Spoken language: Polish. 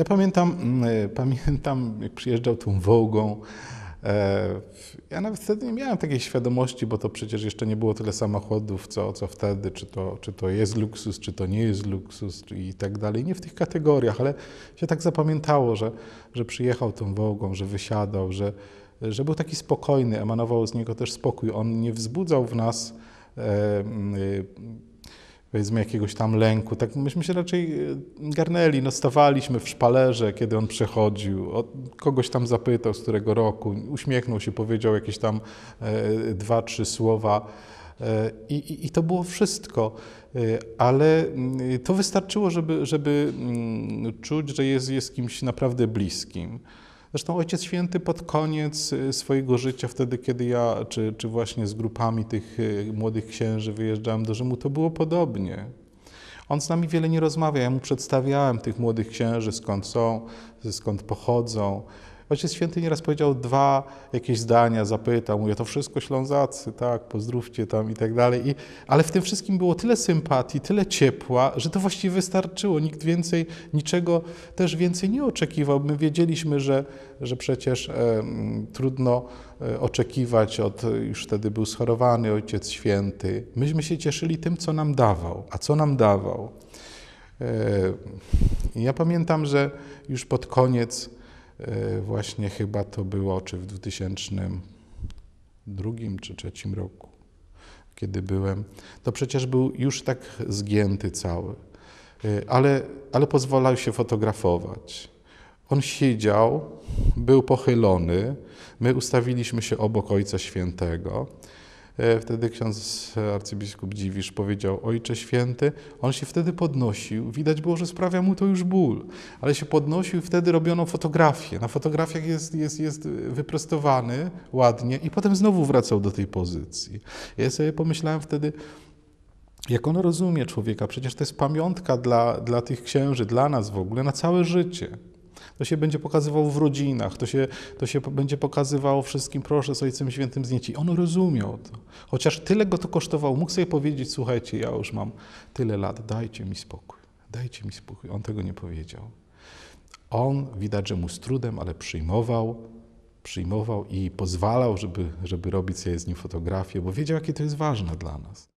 Ja pamiętam, mm, e, pamiętam jak przyjeżdżał tą Wołgą, e, ja nawet wtedy nie miałem takiej świadomości, bo to przecież jeszcze nie było tyle samochodów, co, co wtedy, czy to, czy to jest luksus, czy to nie jest luksus i tak dalej. Nie w tych kategoriach, ale się tak zapamiętało, że, że przyjechał tą Wołgą, że wysiadał, że, że był taki spokojny, emanował z niego też spokój. On nie wzbudzał w nas e, e, powiedzmy jakiegoś tam lęku. Tak myśmy się raczej e, garnęli, no stawaliśmy w szpalerze, kiedy on przechodził, od kogoś tam zapytał, z którego roku, uśmiechnął się, powiedział jakieś tam e, dwa, trzy słowa. E, I, i, I, to było wszystko, e, ale mm, to wystarczyło, żeby, żeby mm, czuć, że jest, jest kimś naprawdę bliskim. Zresztą Ojciec Święty pod koniec y, swojego życia, wtedy kiedy ja, czy, czy właśnie z grupami tych y, młodych księży wyjeżdżałem do Rzymu, to było podobnie. On z nami wiele nie rozmawia. Ja mu przedstawiałem tych młodych księży, skąd są, skąd pochodzą, Ojciec Święty nieraz powiedział dwa jakieś zdania, zapytał, mówię, to wszystko Ślązacy, tak, pozdrówcie tam i tak dalej. ale w tym wszystkim było tyle sympatii, tyle ciepła, że to właściwie wystarczyło. Nikt więcej, niczego też więcej nie oczekiwał. My wiedzieliśmy, że, że przecież e, trudno oczekiwać od, już wtedy był schorowany Ojciec Święty. Myśmy się cieszyli tym, co nam dawał. A co nam dawał? E, ja pamiętam, że już pod koniec E, właśnie chyba to było, czy w 2002 czy 2003 roku, kiedy byłem, to przecież był już tak zgięty cały, e, ale, ale pozwalał się fotografować. On siedział, był pochylony, my ustawiliśmy się obok Ojca Świętego. E, wtedy ksiądz arcybiskup Dziwisz powiedział, Ojcze Święty, on się wtedy podnosił, widać było, że sprawia mu to już ból, ale się podnosił, wtedy robiono fotografię. Na fotografiach jest, jest, jest wyprostowany ładnie i potem znowu wracał do tej pozycji. Ja sobie pomyślałem wtedy, jak on rozumie człowieka, przecież to jest pamiątka dla, dla tych księży, dla nas w ogóle, na całe życie. To się będzie pokazywało w rodzinach, to się, to się będzie pokazywało wszystkim, proszę z Ojcem Świętym zdjęci. On rozumiał to. Chociaż tyle go to kosztowało, mógł sobie powiedzieć, słuchajcie, ja już mam tyle lat, dajcie mi spokój, dajcie mi spokój. On tego nie powiedział. On, widać, że mu z trudem, ale przyjmował, przyjmował i pozwalał, żeby, żeby robić sobie z nim fotografię, bo wiedział, jakie to jest ważne dla nas.